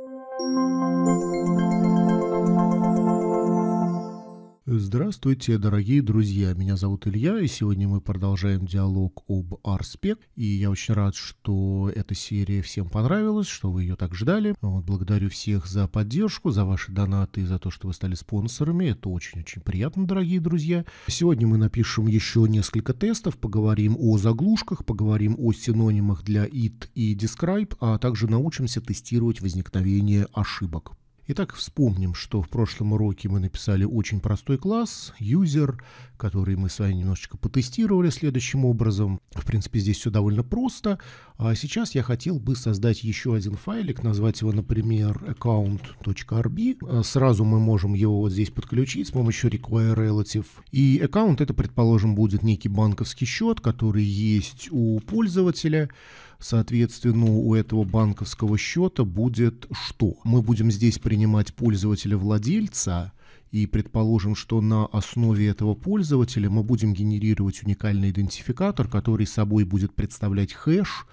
Música Здравствуйте, дорогие друзья! Меня зовут Илья, и сегодня мы продолжаем диалог об Арспек. И я очень рад, что эта серия всем понравилась, что вы ее так ждали. Вот, благодарю всех за поддержку, за ваши донаты, за то, что вы стали спонсорами. Это очень-очень приятно, дорогие друзья. Сегодня мы напишем еще несколько тестов, поговорим о заглушках, поговорим о синонимах для it и describe, а также научимся тестировать возникновение ошибок. Итак, вспомним, что в прошлом уроке мы написали очень простой класс, User, который мы с вами немножечко потестировали следующим образом. В принципе, здесь все довольно просто. А сейчас я хотел бы создать еще один файлик, назвать его, например, account.rb. А сразу мы можем его вот здесь подключить с помощью require relative. И account это, предположим, будет некий банковский счет, который есть у пользователя. Соответственно, у этого банковского счета будет что? Мы будем здесь принимать пользователя-владельца, и предположим, что на основе этого пользователя мы будем генерировать уникальный идентификатор, который собой будет представлять хэш,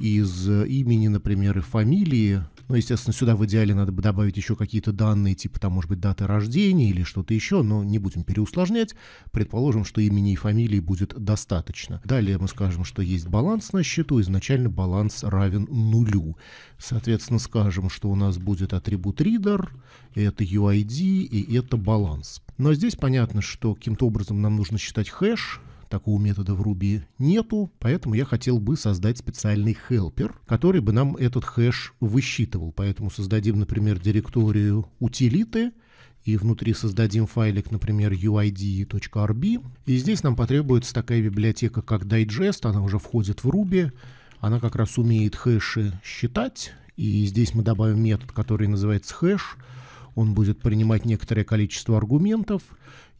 из э, имени, например, и фамилии. Ну, естественно, сюда в идеале надо бы добавить еще какие-то данные, типа там, может быть, даты рождения или что-то еще, но не будем переусложнять. Предположим, что имени и фамилии будет достаточно. Далее мы скажем, что есть баланс на счету, изначально баланс равен нулю. Соответственно, скажем, что у нас будет атрибут reader, это UID и это баланс. Но здесь понятно, что каким-то образом нам нужно считать хэш, такого метода в Ruby нету, поэтому я хотел бы создать специальный helper, который бы нам этот хэш высчитывал. Поэтому создадим, например, директорию утилиты, и внутри создадим файлик, например, uid.rb. И здесь нам потребуется такая библиотека, как digest, она уже входит в Ruby, она как раз умеет хэши считать, и здесь мы добавим метод, который называется хэш, hash он будет принимать некоторое количество аргументов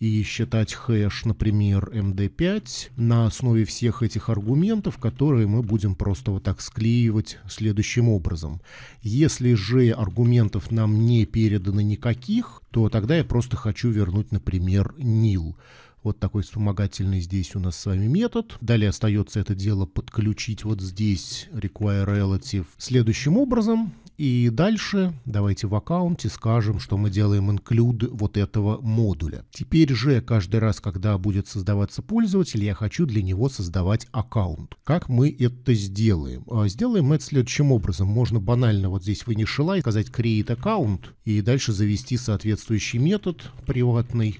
и считать хэш, например, MD5 на основе всех этих аргументов, которые мы будем просто вот так склеивать следующим образом. Если же аргументов нам не передано никаких, то тогда я просто хочу вернуть, например, nil. Вот такой вспомогательный здесь у нас с вами метод. Далее остается это дело подключить вот здесь require relative следующим образом. И дальше давайте в аккаунте скажем, что мы делаем include вот этого модуля. Теперь же каждый раз, когда будет создаваться пользователь, я хочу для него создавать аккаунт. Как мы это сделаем? А, сделаем это следующим образом. Можно банально вот здесь вынишилай, сказать create account и дальше завести соответствующий метод приватный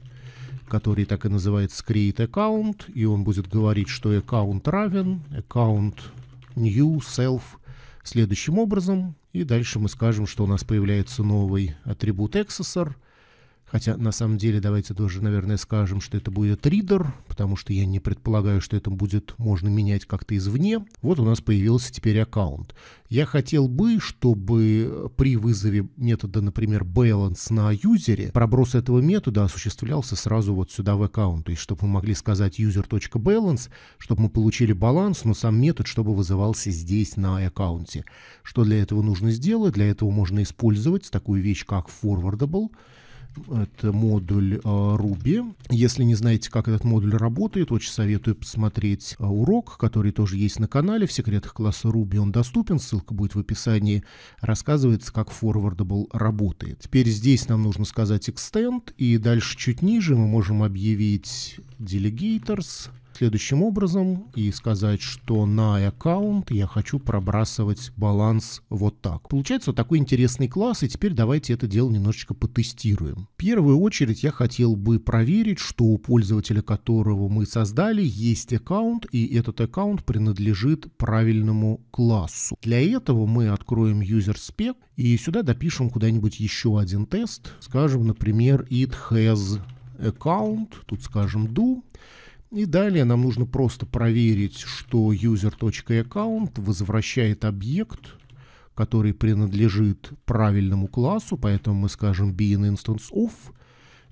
который так и называется create account, и он будет говорить, что аккаунт равен, аккаунт new self следующим образом. И дальше мы скажем, что у нас появляется новый атрибут accessor – Хотя, на самом деле, давайте тоже, наверное, скажем, что это будет ридер, потому что я не предполагаю, что это будет можно менять как-то извне. Вот у нас появился теперь аккаунт. Я хотел бы, чтобы при вызове метода, например, balance на юзере, проброс этого метода осуществлялся сразу вот сюда в аккаунт. То есть, чтобы мы могли сказать user.balance, чтобы мы получили баланс, но сам метод, чтобы вызывался здесь на аккаунте. Что для этого нужно сделать? Для этого можно использовать такую вещь, как forwardable, это модуль а, Ruby. Если не знаете, как этот модуль работает, очень советую посмотреть а, урок, который тоже есть на канале. В секретах класса Ruby он доступен, ссылка будет в описании. Рассказывается, как forwardable работает. Теперь здесь нам нужно сказать extend, и дальше чуть ниже мы можем объявить delegators, следующим образом и сказать, что на аккаунт я хочу пробрасывать баланс вот так. Получается вот такой интересный класс, и теперь давайте это дело немножечко потестируем. В первую очередь я хотел бы проверить, что у пользователя, которого мы создали, есть аккаунт, и этот аккаунт принадлежит правильному классу. Для этого мы откроем user spec и сюда допишем куда-нибудь еще один тест. Скажем, например, it has account, тут скажем do, и далее нам нужно просто проверить, что user.account возвращает объект, который принадлежит правильному классу, поэтому мы скажем be an instance of,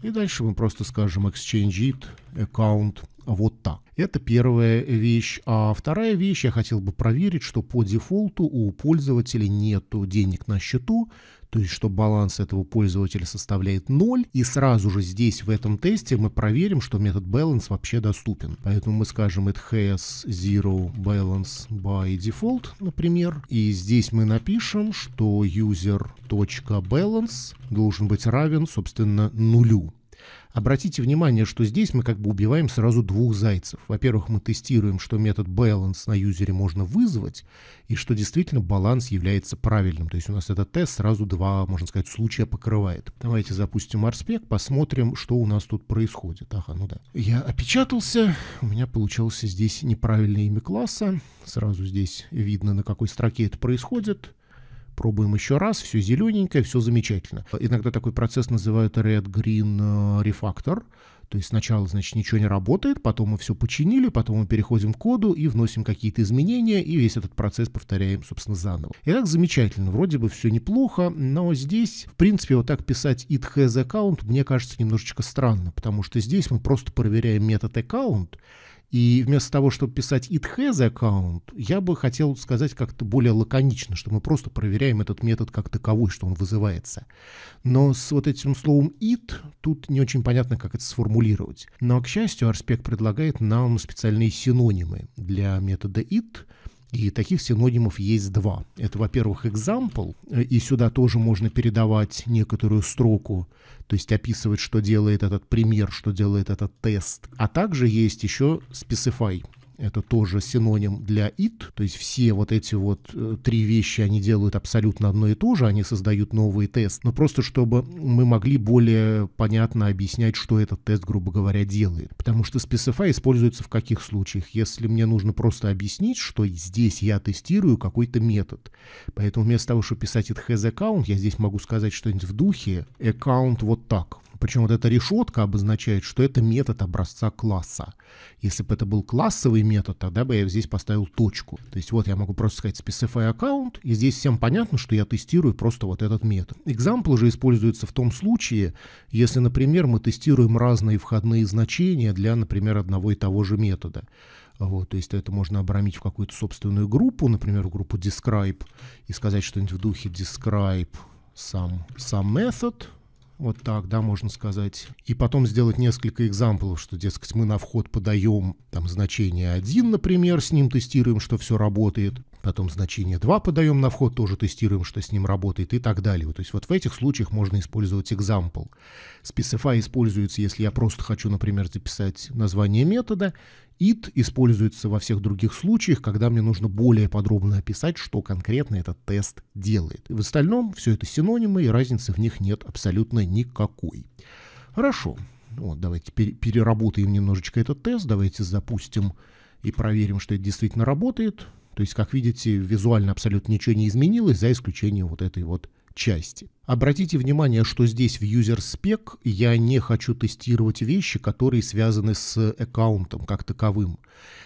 и дальше мы просто скажем exchange it account вот так. Это первая вещь. А вторая вещь, я хотел бы проверить, что по дефолту у пользователя нет денег на счету, то есть что баланс этого пользователя составляет 0, и сразу же здесь в этом тесте мы проверим, что метод balance вообще доступен. Поэтому мы скажем it has zero balance by default, например, и здесь мы напишем, что user.balance должен быть равен, собственно, нулю. Обратите внимание, что здесь мы как бы убиваем сразу двух зайцев. Во-первых, мы тестируем, что метод balance на юзере можно вызвать, и что действительно баланс является правильным. То есть у нас этот тест сразу два, можно сказать, случая покрывает. Давайте запустим RSpec, посмотрим, что у нас тут происходит. Ага, ну да. Я опечатался, у меня получился здесь неправильное имя класса. Сразу здесь видно, на какой строке это происходит. Пробуем еще раз, все зелененькое, все замечательно. Иногда такой процесс называют Red Green э, Refactor. То есть сначала, значит, ничего не работает, потом мы все починили, потом мы переходим к коду и вносим какие-то изменения, и весь этот процесс повторяем, собственно, заново. И так замечательно, вроде бы все неплохо, но здесь, в принципе, вот так писать it has account, мне кажется, немножечко странно, потому что здесь мы просто проверяем метод account, и вместо того, чтобы писать it has account, я бы хотел сказать как-то более лаконично, что мы просто проверяем этот метод как таковой, что он вызывается. Но с вот этим словом it тут не очень понятно, как это сформулировать. Но, к счастью, RSpec предлагает нам специальные синонимы для метода it, и таких синонимов есть два. Это, во-первых, example, э, и сюда тоже можно передавать некоторую строку, то есть описывать, что делает этот пример, что делает этот тест. А также есть еще specify, это тоже синоним для IT, то есть все вот эти вот э, три вещи, они делают абсолютно одно и то же, они создают новый тест, но просто чтобы мы могли более понятно объяснять, что этот тест, грубо говоря, делает. Потому что Specify используется в каких случаях? Если мне нужно просто объяснить, что здесь я тестирую какой-то метод. Поэтому вместо того, чтобы писать it has account, я здесь могу сказать что-нибудь в духе account вот так. Причем вот эта решетка обозначает, что это метод образца класса. Если бы это был классовый метод, тогда бы я здесь поставил точку. То есть вот я могу просто сказать specify account, и здесь всем понятно, что я тестирую просто вот этот метод. Example же используется в том случае, если, например, мы тестируем разные входные значения для, например, одного и того же метода. Вот, то есть это можно обрамить в какую-то собственную группу, например, в группу describe, и сказать что-нибудь в духе describe сам, сам метод, вот так, да, можно сказать. И потом сделать несколько экзамплов, что, дескать, мы на вход подаем там значение 1, например, с ним тестируем, что все работает том значение 2 подаем на вход, тоже тестируем, что с ним работает и так далее. То есть вот в этих случаях можно использовать example. Specify используется, если я просто хочу, например, записать название метода. It используется во всех других случаях, когда мне нужно более подробно описать, что конкретно этот тест делает. И в остальном все это синонимы, и разницы в них нет абсолютно никакой. Хорошо. Вот, давайте переработаем немножечко этот тест. Давайте запустим и проверим, что это действительно работает. То есть, как видите, визуально абсолютно ничего не изменилось, за исключением вот этой вот части. Обратите внимание, что здесь в user spec я не хочу тестировать вещи, которые связаны с аккаунтом как таковым.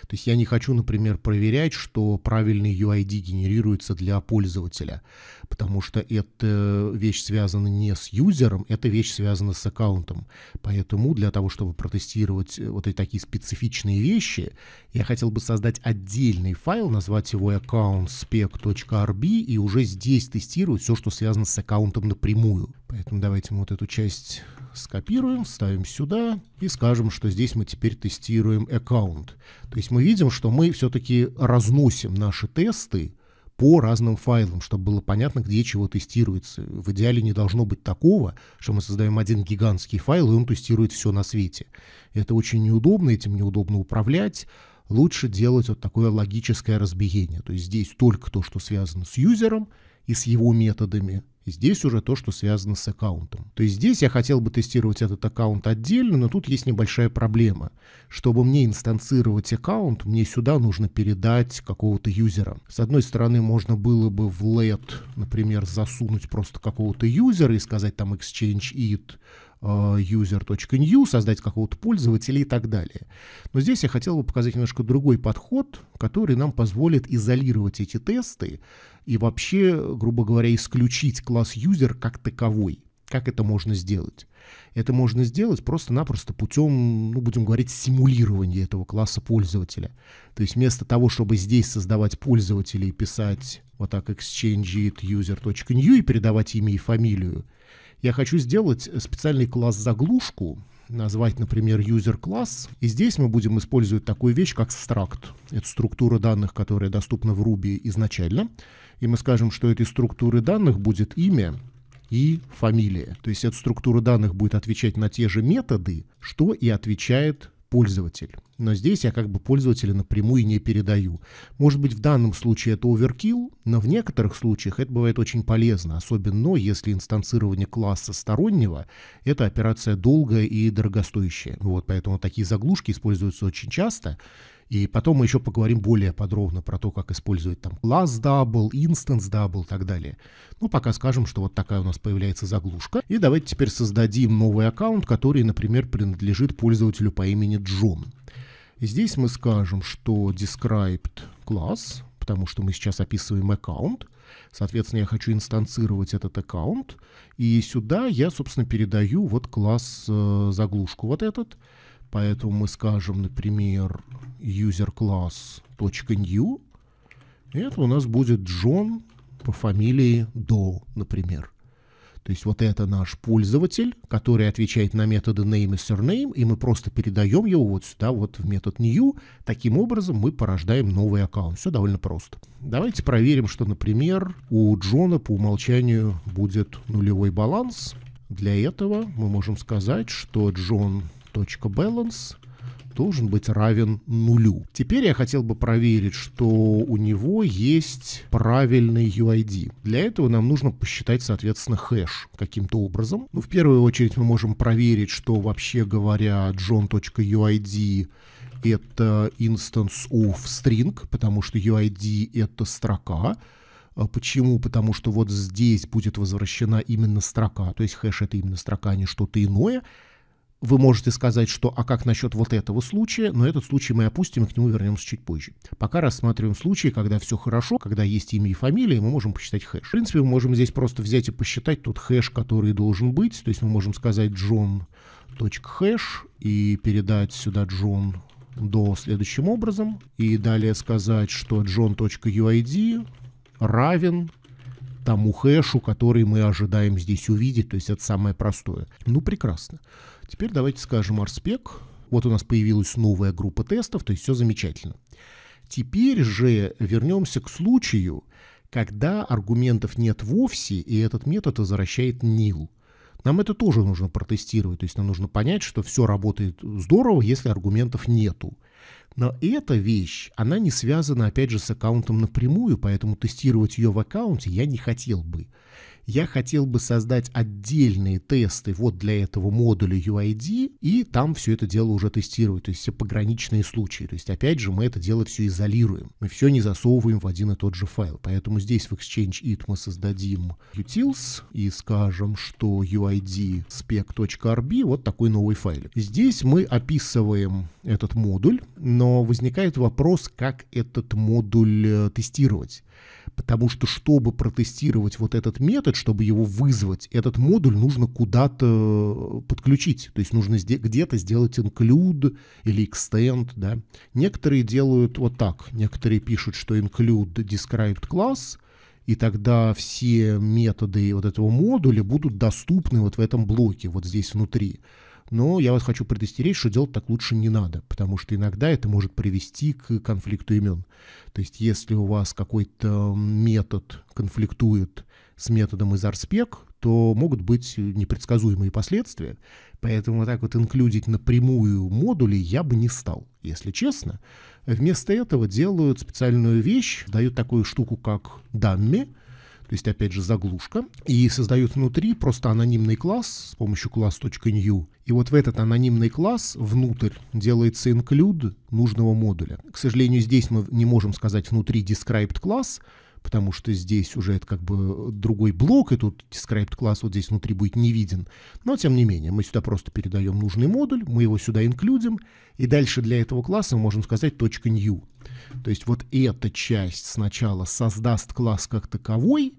То есть я не хочу, например, проверять, что правильный UID генерируется для пользователя, потому что эта вещь связана не с юзером, эта вещь связана с аккаунтом. Поэтому для того, чтобы протестировать э, вот эти такие специфичные вещи, я хотел бы создать отдельный файл, назвать его accountspec.rb и уже здесь тестировать все, что связано с аккаунтом напрямую. Поэтому давайте мы вот эту часть скопируем, ставим сюда и скажем, что здесь мы теперь тестируем аккаунт. То есть мы видим, что мы все-таки разносим наши тесты по разным файлам, чтобы было понятно, где чего тестируется. В идеале не должно быть такого, что мы создаем один гигантский файл, и он тестирует все на свете. Это очень неудобно, этим неудобно управлять. Лучше делать вот такое логическое разбиение. То есть здесь только то, что связано с юзером и с его методами, Здесь уже то, что связано с аккаунтом. То есть здесь я хотел бы тестировать этот аккаунт отдельно, но тут есть небольшая проблема. Чтобы мне инстанцировать аккаунт, мне сюда нужно передать какого-то юзера. С одной стороны, можно было бы в LED, например, засунуть просто какого-то юзера и сказать там exchange it, user.new, создать какого-то пользователя и так далее. Но здесь я хотел бы показать немножко другой подход, который нам позволит изолировать эти тесты и вообще, грубо говоря, исключить класс user как таковой. Как это можно сделать? Это можно сделать просто-напросто путем, ну, будем говорить, симулирования этого класса пользователя. То есть вместо того, чтобы здесь создавать пользователя и писать вот так exchange it user.new и передавать имя и фамилию, я хочу сделать специальный класс-заглушку, назвать, например, user класс. И здесь мы будем использовать такую вещь, как struct. Это структура данных, которая доступна в Ruby изначально. И мы скажем, что этой структуры данных будет имя и фамилия. То есть эта структура данных будет отвечать на те же методы, что и отвечает пользователь. Но здесь я как бы пользователя напрямую не передаю. Может быть, в данном случае это оверкил, но в некоторых случаях это бывает очень полезно, особенно если инстанцирование класса стороннего – это операция долгая и дорогостоящая. Вот, поэтому такие заглушки используются очень часто, и потом мы еще поговорим более подробно про то, как использовать там class double, instance double и так далее. Ну, пока скажем, что вот такая у нас появляется заглушка. И давайте теперь создадим новый аккаунт, который, например, принадлежит пользователю по имени Джон. здесь мы скажем, что described класс, потому что мы сейчас описываем аккаунт. Соответственно, я хочу инстанцировать этот аккаунт. И сюда я, собственно, передаю вот класс э, заглушку вот этот. Поэтому мы скажем, например, user class .new. это у нас будет Джон по фамилии До, например. То есть вот это наш пользователь, который отвечает на методы name и surname, и мы просто передаем его вот сюда, вот в метод new. Таким образом мы порождаем новый аккаунт. Все довольно просто. Давайте проверим, что, например, у Джона по умолчанию будет нулевой баланс. Для этого мы можем сказать, что Джон .balance должен быть равен нулю. Теперь я хотел бы проверить, что у него есть правильный UID. Для этого нам нужно посчитать, соответственно, хэш каким-то образом. Ну, в первую очередь мы можем проверить, что вообще говоря john.uid это instance of string, потому что UID это строка. А почему? Потому что вот здесь будет возвращена именно строка, то есть хэш это именно строка, а не что-то иное вы можете сказать, что а как насчет вот этого случая, но этот случай мы опустим и к нему вернемся чуть позже. Пока рассматриваем случаи, когда все хорошо, когда есть имя и фамилия, мы можем посчитать хэш. В принципе, мы можем здесь просто взять и посчитать тот хэш, который должен быть, то есть мы можем сказать john.hash и передать сюда john до следующим образом, и далее сказать, что john.uid равен тому хэшу, который мы ожидаем здесь увидеть. То есть это самое простое. Ну, прекрасно. Теперь давайте скажем арспек. Вот у нас появилась новая группа тестов, то есть все замечательно. Теперь же вернемся к случаю, когда аргументов нет вовсе, и этот метод возвращает nil. Нам это тоже нужно протестировать. То есть нам нужно понять, что все работает здорово, если аргументов нету. Но эта вещь, она не связана, опять же, с аккаунтом напрямую, поэтому тестировать ее в аккаунте я не хотел бы я хотел бы создать отдельные тесты вот для этого модуля UID, и там все это дело уже тестировать, то есть все пограничные случаи. То есть, опять же, мы это дело все изолируем, мы все не засовываем в один и тот же файл. Поэтому здесь в Exchange It мы создадим utils и скажем, что UID spec.rb, вот такой новый файл. Здесь мы описываем этот модуль, но возникает вопрос, как этот модуль э, тестировать. Потому что, чтобы протестировать вот этот метод, чтобы его вызвать, этот модуль нужно куда-то э, подключить. То есть нужно где-то сделать include или extend. Да? Некоторые делают вот так. Некоторые пишут, что include described class, и тогда все методы вот этого модуля будут доступны вот в этом блоке, вот здесь внутри. Но «Ну, я вас хочу предостеречь, что делать так лучше не надо, потому что иногда это может привести к конфликту имен. То есть если у вас какой-то метод конфликтует с методом из арспек, то могут быть непредсказуемые последствия. Поэтому вот так вот инклюдить напрямую модули я бы не стал, если честно. Вместо этого делают специальную вещь, дают такую штуку, как дамми, то есть, опять же, заглушка, и создают внутри просто анонимный класс с помощью class.new. И вот в этот анонимный класс внутрь делается инклюд нужного модуля. К сожалению, здесь мы не можем сказать внутри described класс, потому что здесь уже это как бы другой блок, и тут described класс вот здесь внутри будет не виден. Но тем не менее, мы сюда просто передаем нужный модуль, мы его сюда инклюдим, и дальше для этого класса мы можем сказать .new. То есть вот эта часть сначала создаст класс как таковой,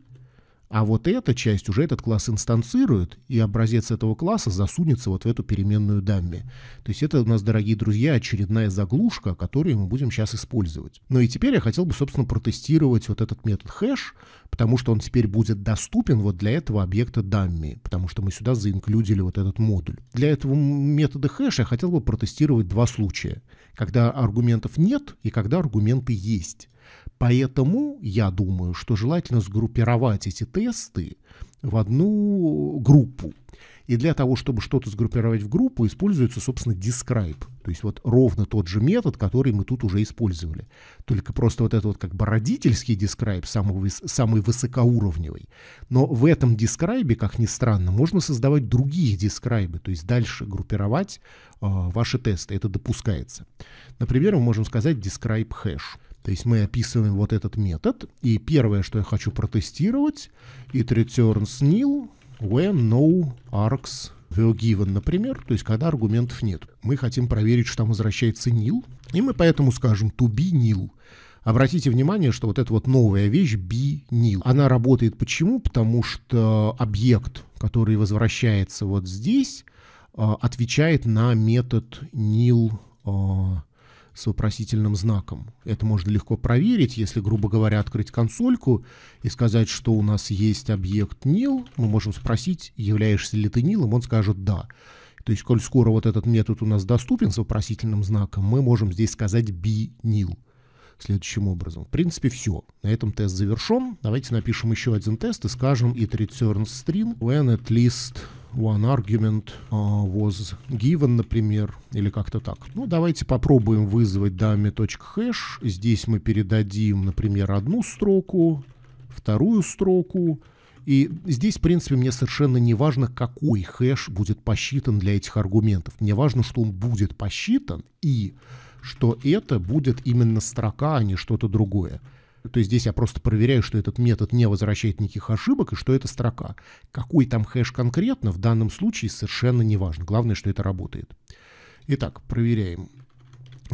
а вот эта часть уже этот класс инстанцирует, и образец этого класса засунется вот в эту переменную дамме. То есть это у нас, дорогие друзья, очередная заглушка, которую мы будем сейчас использовать. Ну и теперь я хотел бы, собственно, протестировать вот этот метод хэш, потому что он теперь будет доступен вот для этого объекта дамми, потому что мы сюда заинклюдили вот этот модуль. Для этого метода хэш я хотел бы протестировать два случая, когда аргументов нет и когда аргументы есть. Поэтому я думаю, что желательно сгруппировать эти тесты в одну группу. И для того, чтобы что-то сгруппировать в группу, используется, собственно, describe. То есть вот ровно тот же метод, который мы тут уже использовали. Только просто вот этот вот как бы родительский describe, самый, самый высокоуровневый. Но в этом describe, как ни странно, можно создавать другие describe, то есть дальше группировать э, ваши тесты. Это допускается. Например, мы можем сказать describe hash. То есть мы описываем вот этот метод, и первое, что я хочу протестировать, it returns nil when no args were given, например, то есть когда аргументов нет. Мы хотим проверить, что там возвращается nil, и мы поэтому скажем to be nil. Обратите внимание, что вот эта вот новая вещь be nil, она работает почему? Потому что объект, который возвращается вот здесь, а, отвечает на метод nil а, с вопросительным знаком. Это можно легко проверить, если, грубо говоря, открыть консольку и сказать, что у нас есть объект nil, мы можем спросить, являешься ли ты нилом, он скажет «да». То есть, коль скоро вот этот метод у нас доступен с вопросительным знаком, мы можем здесь сказать be nil следующим образом. В принципе, все. На этом тест завершен. Давайте напишем еще один тест и скажем it returns string when at least one argument uh, was given, например, или как-то так. Ну, давайте попробуем вызвать dummy.hash. Здесь мы передадим, например, одну строку, вторую строку, и здесь, в принципе, мне совершенно не важно, какой хэш будет посчитан для этих аргументов. Мне важно, что он будет посчитан и что это будет именно строка, а не что-то другое то есть здесь я просто проверяю, что этот метод не возвращает никаких ошибок и что это строка. Какой там хэш конкретно, в данном случае совершенно не важно. Главное, что это работает. Итак, проверяем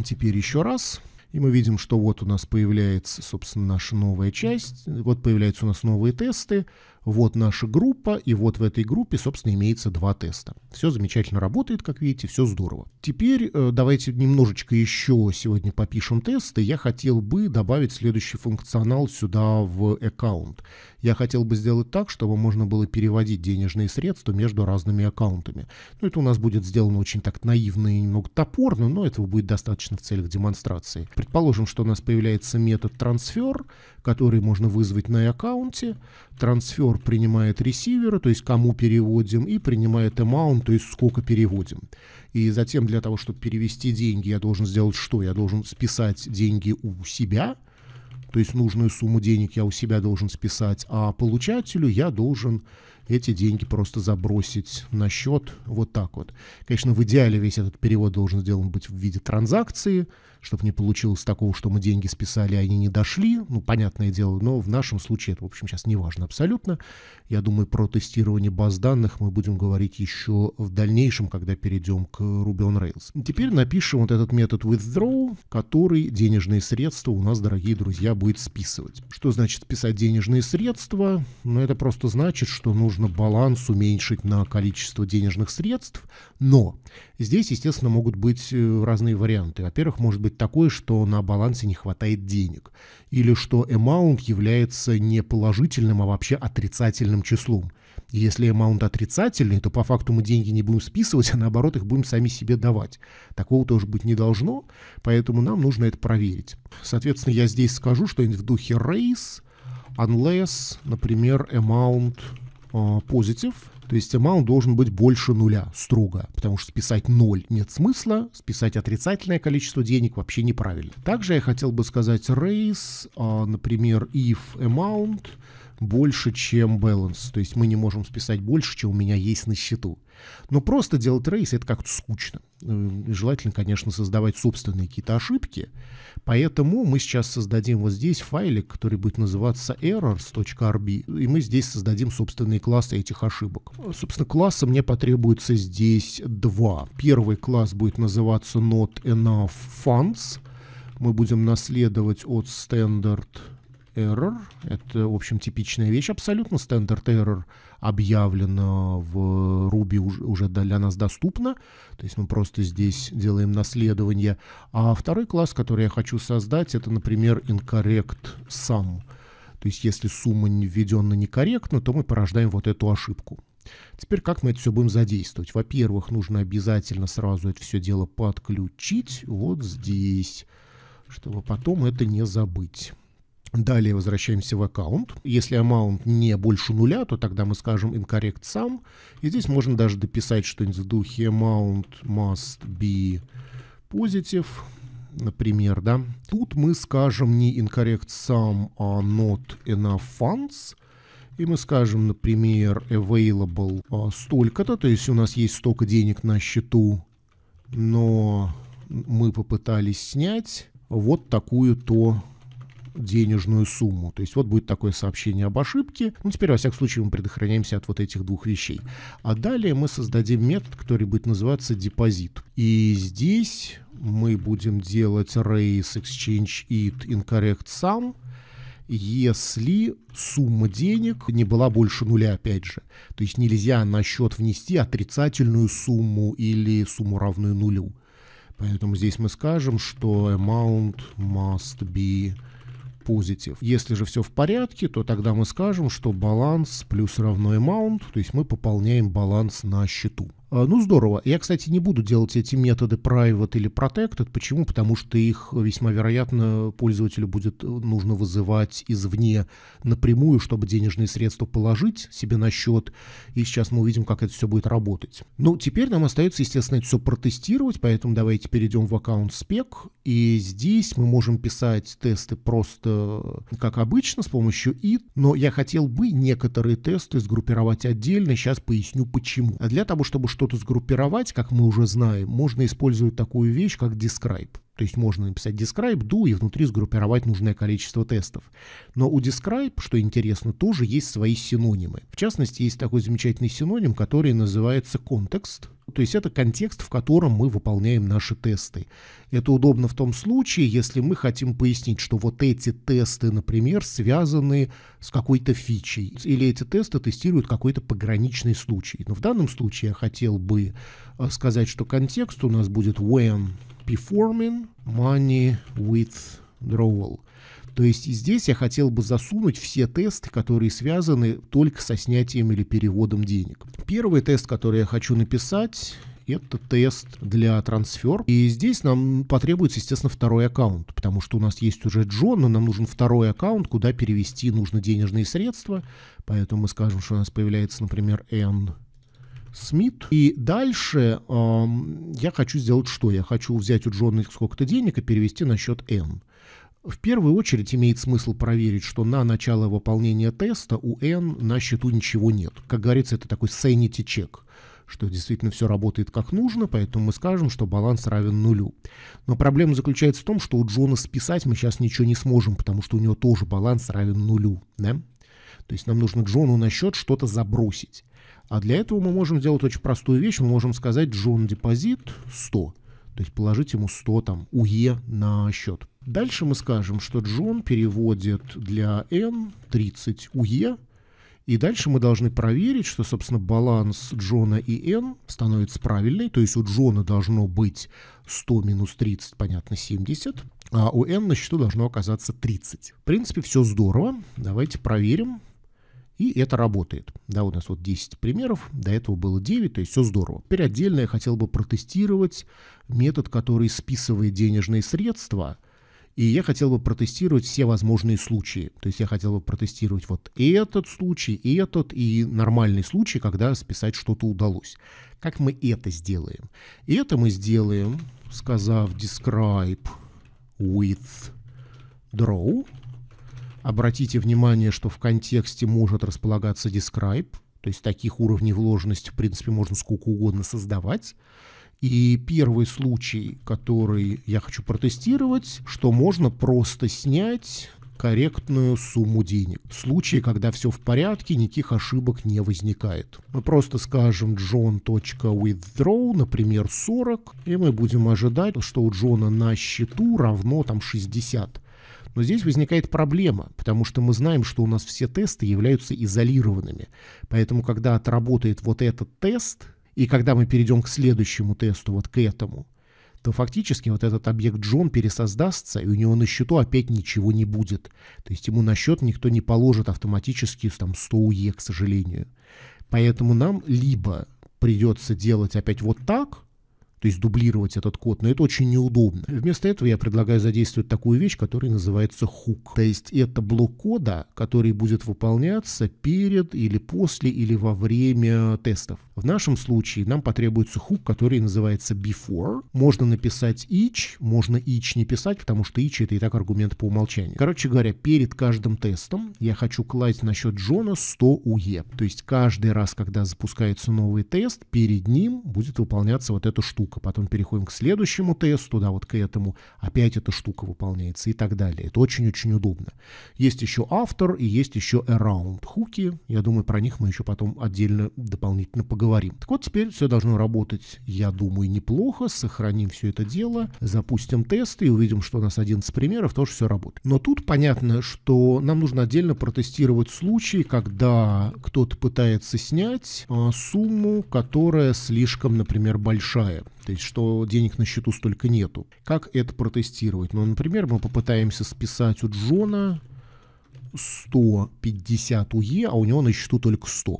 теперь еще раз. И мы видим, что вот у нас появляется, собственно, наша новая часть. Вот появляются у нас новые тесты вот наша группа, и вот в этой группе, собственно, имеется два теста. Все замечательно работает, как видите, все здорово. Теперь э, давайте немножечко еще сегодня попишем тесты. Я хотел бы добавить следующий функционал сюда в аккаунт. Я хотел бы сделать так, чтобы можно было переводить денежные средства между разными аккаунтами. Ну, это у нас будет сделано очень так наивно и немного топорно, но этого будет достаточно в целях демонстрации. Предположим, что у нас появляется метод трансфер, который можно вызвать на аккаунте. Трансфер партнер принимает ресивера, то есть кому переводим, и принимает amount, то есть сколько переводим. И затем для того, чтобы перевести деньги, я должен сделать что? Я должен списать деньги у себя, то есть нужную сумму денег я у себя должен списать, а получателю я должен эти деньги просто забросить на счет вот так вот. Конечно, в идеале весь этот перевод должен сделан быть в виде транзакции – чтобы не получилось такого, что мы деньги списали, а они не дошли, ну, понятное дело, но в нашем случае это, в общем, сейчас не важно абсолютно. Я думаю, про тестирование баз данных мы будем говорить еще в дальнейшем, когда перейдем к Ruby on Rails. Теперь напишем вот этот метод withdraw, который денежные средства у нас, дорогие друзья, будет списывать. Что значит списать денежные средства? Ну, это просто значит, что нужно баланс уменьшить на количество денежных средств, но здесь, естественно, могут быть э, разные варианты. Во-первых, может быть такое, что на балансе не хватает денег, или что amount является не положительным, а вообще отрицательным числом. Если amount отрицательный, то по факту мы деньги не будем списывать, а наоборот их будем сами себе давать. Такого тоже быть не должно, поэтому нам нужно это проверить. Соответственно, я здесь скажу что-нибудь в духе race, unless, например, amount а, позитив, то есть amount должен быть больше нуля, строго, потому что списать ноль нет смысла, списать отрицательное количество денег вообще неправильно. Также я хотел бы сказать race, а, например, if amount — больше, чем баланс. То есть мы не можем списать больше, чем у меня есть на счету. Но просто делать рейс это как-то скучно. Э, желательно, конечно, создавать собственные какие-то ошибки. Поэтому мы сейчас создадим вот здесь файлик, который будет называться errors.rb, и мы здесь создадим собственные классы этих ошибок. Собственно, класса мне потребуется здесь два. Первый класс будет называться not enough funds. Мы будем наследовать от standard error. Это, в общем, типичная вещь абсолютно. Standard error объявлено в Ruby уже, для нас доступно. То есть мы просто здесь делаем наследование. А второй класс, который я хочу создать, это, например, incorrect sum. То есть если сумма введена некорректно, то мы порождаем вот эту ошибку. Теперь как мы это все будем задействовать? Во-первых, нужно обязательно сразу это все дело подключить вот здесь, чтобы потом это не забыть. Далее возвращаемся в аккаунт. Если amount не больше нуля, то тогда мы скажем incorrect sum. И здесь можно даже дописать что-нибудь в духе amount must be positive, например, да. Тут мы скажем не incorrect sum, а not enough funds. И мы скажем, например, available а, столько-то, то есть у нас есть столько денег на счету, но мы попытались снять вот такую-то денежную сумму. То есть вот будет такое сообщение об ошибке. Ну, теперь, во всяком случае, мы предохраняемся от вот этих двух вещей. А далее мы создадим метод, который будет называться депозит. И здесь мы будем делать race exchange it incorrect sum если сумма денег не была больше нуля, опять же. То есть нельзя на счет внести отрицательную сумму или сумму равную нулю. Поэтому здесь мы скажем, что amount must be позитив. Если же все в порядке, то тогда мы скажем, что баланс плюс равно amount, то есть мы пополняем баланс на счету. А, ну, здорово. Я, кстати, не буду делать эти методы private или protected. Почему? Потому что их весьма вероятно пользователю будет э, нужно вызывать извне напрямую, чтобы денежные средства положить себе на счет. И сейчас мы увидим, как это все будет работать. Ну, теперь нам остается, естественно, это все протестировать, поэтому давайте перейдем в аккаунт spec. И здесь мы можем писать тесты просто э, как обычно с помощью it, но я хотел бы некоторые тесты сгруппировать отдельно. Сейчас поясню почему. Для того, чтобы что-то сгруппировать, как мы уже знаем, можно использовать такую вещь, как describe. То есть можно написать describe, do и внутри сгруппировать нужное количество тестов. Но у describe, что интересно, тоже есть свои синонимы. В частности, есть такой замечательный синоним, который называется контекст. То есть это контекст, в котором мы выполняем наши тесты. Это удобно в том случае, если мы хотим пояснить, что вот эти тесты, например, связаны с какой-то фичей, или эти тесты тестируют какой-то пограничный случай. Но в данном случае я хотел бы э, сказать, что контекст у нас будет when performing money withdrawal. То есть здесь я хотел бы засунуть все тесты, которые связаны только со снятием или переводом денег. Первый тест, который я хочу написать, это тест для трансфер. И здесь нам потребуется, естественно, второй аккаунт, потому что у нас есть уже Джон, но нам нужен второй аккаунт, куда перевести нужно денежные средства. Поэтому мы скажем, что у нас появляется, например, N Смит. И дальше э, я хочу сделать что? Я хочу взять у Джона сколько-то денег и перевести на счет N. В первую очередь имеет смысл проверить, что на начало выполнения теста у N на счету ничего нет. Как говорится, это такой sanity чек что действительно все работает как нужно, поэтому мы скажем, что баланс равен нулю. Но проблема заключается в том, что у Джона списать мы сейчас ничего не сможем, потому что у него тоже баланс равен нулю. Да? То есть нам нужно Джону на счет что-то забросить. А для этого мы можем сделать очень простую вещь. Мы можем сказать Джон депозит 100. То есть положить ему 100 там УЕ на счет. Дальше мы скажем, что Джон переводит для N 30 УЕ. И дальше мы должны проверить, что, собственно, баланс Джона и N становится правильный. То есть у Джона должно быть 100 минус 30, понятно, 70. А у N на счету должно оказаться 30. В принципе, все здорово. Давайте проверим. И это работает. Да, у нас вот 10 примеров, до этого было 9, то есть все здорово. Теперь отдельно я хотел бы протестировать метод, который списывает денежные средства, и я хотел бы протестировать все возможные случаи. То есть я хотел бы протестировать вот и этот случай, и этот, и нормальный случай, когда списать что-то удалось. Как мы это сделаем? И это мы сделаем, сказав describe with draw, Обратите внимание, что в контексте может располагаться describe, то есть таких уровней вложенности, в принципе, можно сколько угодно создавать. И первый случай, который я хочу протестировать, что можно просто снять корректную сумму денег. В случае, когда все в порядке, никаких ошибок не возникает. Мы просто скажем john.withdraw, например, 40, и мы будем ожидать, что у Джона на счету равно там 60. Но здесь возникает проблема, потому что мы знаем, что у нас все тесты являются изолированными. Поэтому, когда отработает вот этот тест, и когда мы перейдем к следующему тесту, вот к этому, то фактически вот этот объект Джон пересоздастся, и у него на счету опять ничего не будет. То есть ему на счет никто не положит автоматически там 100 УЕ, к сожалению. Поэтому нам либо придется делать опять вот так – то есть дублировать этот код, но это очень неудобно. Вместо этого я предлагаю задействовать такую вещь, которая называется хук. То есть это блок кода, который будет выполняться перед или после или во время тестов. В нашем случае нам потребуется хук, который называется before. Можно написать each, можно each не писать, потому что each это и так аргумент по умолчанию. Короче говоря, перед каждым тестом я хочу класть насчет Джона 100 UE. То есть каждый раз, когда запускается новый тест, перед ним будет выполняться вот эта штука штука. Потом переходим к следующему тесту, да, вот к этому. Опять эта штука выполняется и так далее. Это очень-очень удобно. Есть еще автор и есть еще around хуки. Я думаю, про них мы еще потом отдельно дополнительно поговорим. Так вот, теперь все должно работать, я думаю, неплохо. Сохраним все это дело, запустим тесты и увидим, что у нас один из примеров, тоже все работает. Но тут понятно, что нам нужно отдельно протестировать случаи, когда кто-то пытается снять а, сумму, которая слишком, например, большая вычислить, что денег на счету столько нету. Как это протестировать? Ну, например, мы попытаемся списать у Джона 150 УЕ, а у него на счету только 100.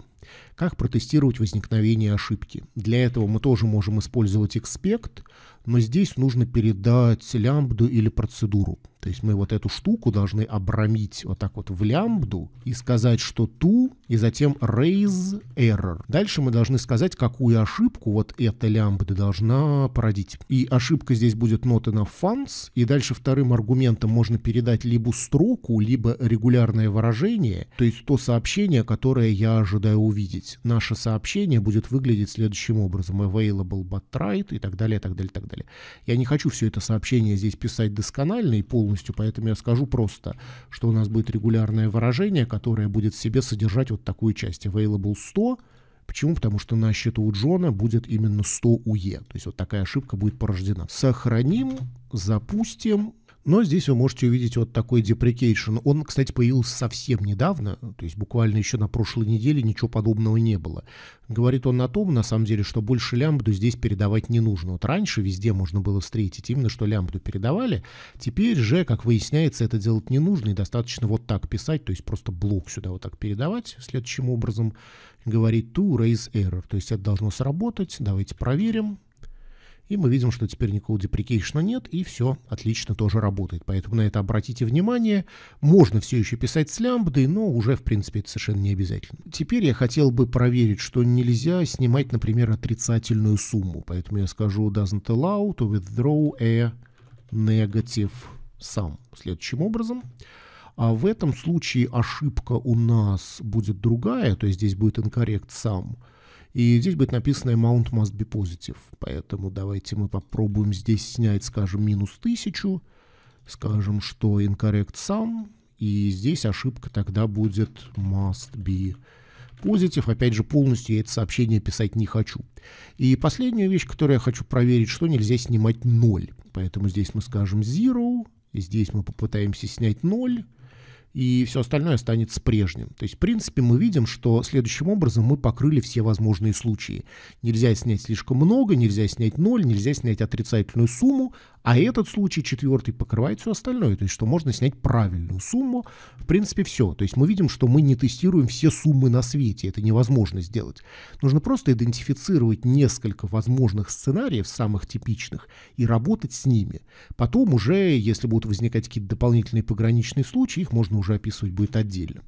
Как протестировать возникновение ошибки? Для этого мы тоже можем использовать expect, но здесь нужно передать лямбду или процедуру. То есть мы вот эту штуку должны обрамить вот так вот в лямбду и сказать, что ту, и затем raise error. Дальше мы должны сказать, какую ошибку вот эта лямбда должна породить. И ошибка здесь будет not enough funds, и дальше вторым аргументом можно передать либо строку, либо регулярное выражение, то есть то сообщение, которое я ожидаю увидеть. Наше сообщение будет выглядеть следующим образом. Available but tried и так далее, и так далее, и так далее. Я не хочу все это сообщение здесь писать досконально и полностью полностью, поэтому я скажу просто, что у нас будет регулярное выражение, которое будет в себе содержать вот такую часть available 100, Почему? Потому что на счету у Джона будет именно 100 УЕ. То есть вот такая ошибка будет порождена. Сохраним, запустим. Но здесь вы можете увидеть вот такой deprecation. Он, кстати, появился совсем недавно, то есть буквально еще на прошлой неделе ничего подобного не было. Говорит он о том, на самом деле, что больше лямбду здесь передавать не нужно. Вот раньше везде можно было встретить именно, что лямбду передавали. Теперь же, как выясняется, это делать не нужно и достаточно вот так писать, то есть просто блок сюда вот так передавать следующим образом. Говорит to raise error, то есть это должно сработать. Давайте проверим. И мы видим, что теперь никакого деприкейшна нет, и все отлично тоже работает. Поэтому на это обратите внимание. Можно все еще писать с лямбдой, но уже, в принципе, это совершенно не обязательно. Теперь я хотел бы проверить, что нельзя снимать, например, отрицательную сумму. Поэтому я скажу doesn't allow to withdraw a negative sum. Следующим образом. А в этом случае ошибка у нас будет другая, то есть здесь будет incorrect sum. И здесь будет написано amount must be positive. Поэтому давайте мы попробуем здесь снять, скажем, минус 1000. Скажем, что incorrect sum. И здесь ошибка тогда будет must be позитив. Опять же, полностью я это сообщение писать не хочу. И последняя вещь, которую я хочу проверить, что нельзя снимать 0. Поэтому здесь мы скажем zero. Здесь мы попытаемся снять 0 и все остальное останется прежним. То есть, в принципе, мы видим, что следующим образом мы покрыли все возможные случаи. Нельзя снять слишком много, нельзя снять ноль, нельзя снять отрицательную сумму, а этот случай, четвертый, покрывает все остальное. То есть, что можно снять правильную сумму. В принципе, все. То есть, мы видим, что мы не тестируем все суммы на свете. Это невозможно сделать. Нужно просто идентифицировать несколько возможных сценариев, самых типичных, и работать с ними. Потом уже, если будут возникать какие-то дополнительные пограничные случаи, их можно уже описывать будет отдельно.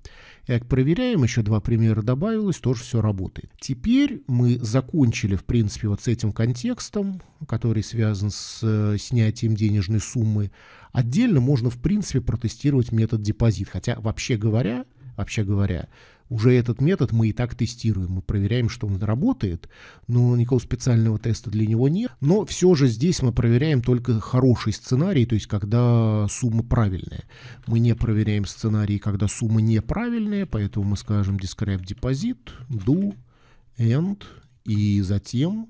как э, проверяем. Еще два примера добавилось. Тоже все работает. Теперь мы закончили, в принципе, вот с этим контекстом, который связан с э, снятием поднятием денежной суммы. Отдельно можно, в принципе, протестировать метод депозит. Хотя, вообще говоря, вообще говоря, уже этот метод мы и так тестируем, мы проверяем, что он работает, но никакого специального теста для него нет. Но все же здесь мы проверяем только хороший сценарий, то есть когда сумма правильная. Мы не проверяем сценарий, когда сумма неправильная, поэтому мы скажем describe депозит, do, end и затем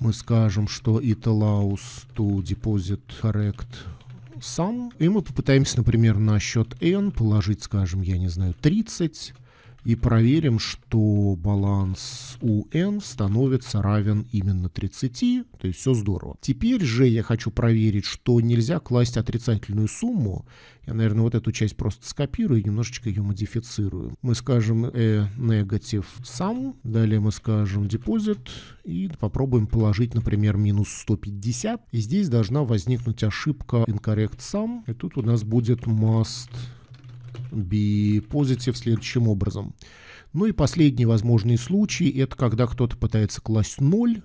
мы скажем, что it allows to deposit correct сам, и мы попытаемся, например, на счет n положить, скажем, я не знаю, 30, и проверим, что баланс у n становится равен именно 30, то есть все здорово. Теперь же я хочу проверить, что нельзя класть отрицательную сумму. Я, наверное, вот эту часть просто скопирую и немножечко ее модифицирую. Мы скажем э negative sum, далее мы скажем депозит и попробуем положить, например, минус 150. И здесь должна возникнуть ошибка incorrect sum. И тут у нас будет must be positive следующим образом. Ну и последний возможный случай – это когда кто-то пытается класть 0,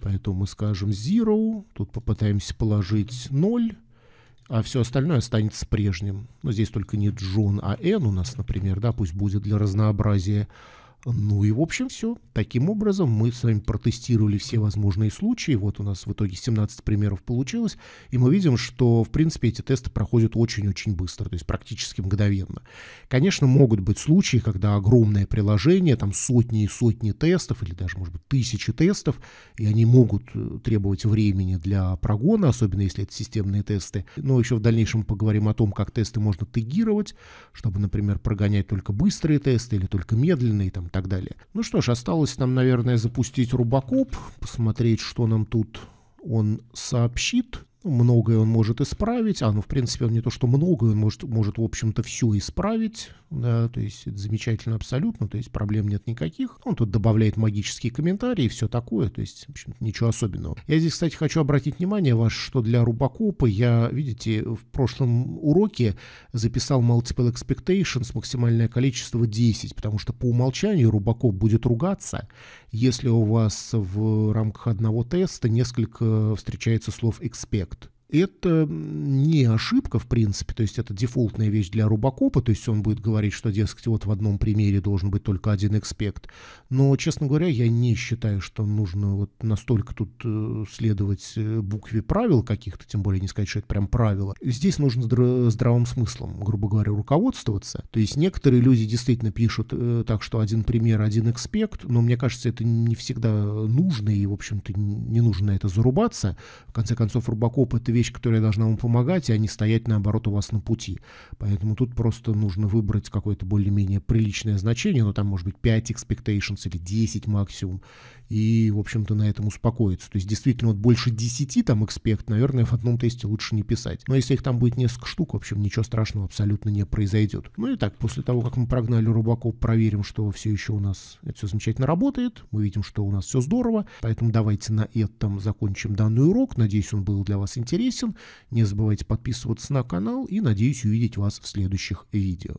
поэтому мы скажем zero, тут попытаемся положить 0, а все остальное останется прежним. Но здесь только не Джон, а N у нас, например, да, пусть будет для разнообразия. Ну и, в общем, все. Таким образом, мы с вами протестировали все возможные случаи. Вот у нас в итоге 17 примеров получилось. И мы видим, что, в принципе, эти тесты проходят очень-очень быстро, то есть практически мгновенно. Конечно, могут быть случаи, когда огромное приложение, там сотни и сотни тестов, или даже, может быть, тысячи тестов, и они могут э, требовать времени для прогона, особенно если это системные тесты. Но еще в дальнейшем поговорим о том, как тесты можно тегировать, чтобы, например, прогонять только быстрые тесты или только медленные, там, так далее. Ну что ж, осталось нам, наверное, запустить рубокоп, посмотреть, что нам тут он сообщит. Многое он может исправить, а ну, в принципе, он не то, что многое, он может, может в общем-то, все исправить, да, то есть это замечательно абсолютно, то есть проблем нет никаких. Он тут добавляет магические комментарии и все такое, то есть, в общем ничего особенного. Я здесь, кстати, хочу обратить внимание ваше, что для Рубокопа я, видите, в прошлом уроке записал Multiple Expectations максимальное количество 10, потому что по умолчанию Рубокоп будет ругаться, если у вас в рамках одного теста несколько встречается слов expect это не ошибка, в принципе, то есть это дефолтная вещь для рубокопа, то есть он будет говорить, что, дескать, вот в одном примере должен быть только один экспект. Но, честно говоря, я не считаю, что нужно вот настолько тут э, следовать э, букве правил каких-то, тем более не сказать, что это прям правило. Здесь нужно здра- здравым смыслом, грубо говоря, руководствоваться. То есть некоторые люди действительно пишут э, так, что один пример, один экспект, но мне кажется, это не всегда нужно, и, в общем-то, не нужно на это зарубаться. В конце концов, рубокоп — это вещь вещь, которая должна вам помогать, а не стоять, наоборот, у вас на пути. Поэтому тут просто нужно выбрать какое-то более-менее приличное значение, ну, там, может быть, 5 expectations или 10 максимум, и, в общем-то, на этом успокоиться. То есть, действительно, вот больше 10 там экспект, наверное, в одном тесте лучше не писать. Но если их там будет несколько штук, в общем, ничего страшного абсолютно не произойдет. Ну и так, после того, как мы прогнали Рубакоп, проверим, что все еще у нас это все замечательно работает, мы видим, что у нас все здорово, поэтому давайте на этом закончим данный урок. Надеюсь, он был для вас интересен песен. Не забывайте подписываться на канал и надеюсь увидеть вас в следующих видео.